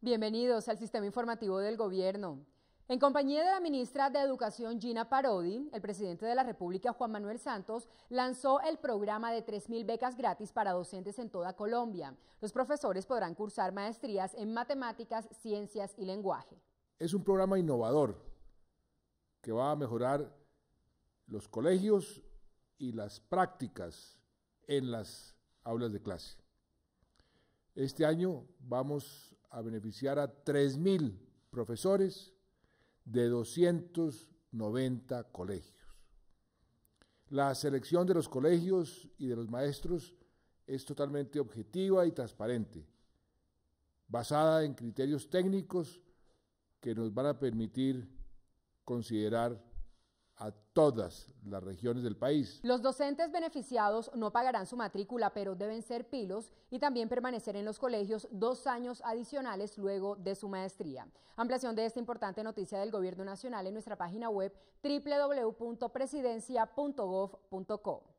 Bienvenidos al Sistema Informativo del Gobierno. En compañía de la ministra de Educación Gina Parodi, el presidente de la República Juan Manuel Santos lanzó el programa de 3.000 becas gratis para docentes en toda Colombia. Los profesores podrán cursar maestrías en matemáticas, ciencias y lenguaje. Es un programa innovador que va a mejorar los colegios y las prácticas en las aulas de clase. Este año vamos a beneficiar a 3.000 profesores de 290 colegios. La selección de los colegios y de los maestros es totalmente objetiva y transparente, basada en criterios técnicos que nos van a permitir considerar a todas las regiones del país. Los docentes beneficiados no pagarán su matrícula, pero deben ser pilos y también permanecer en los colegios dos años adicionales luego de su maestría. Ampliación de esta importante noticia del Gobierno Nacional en nuestra página web www.presidencia.gov.co.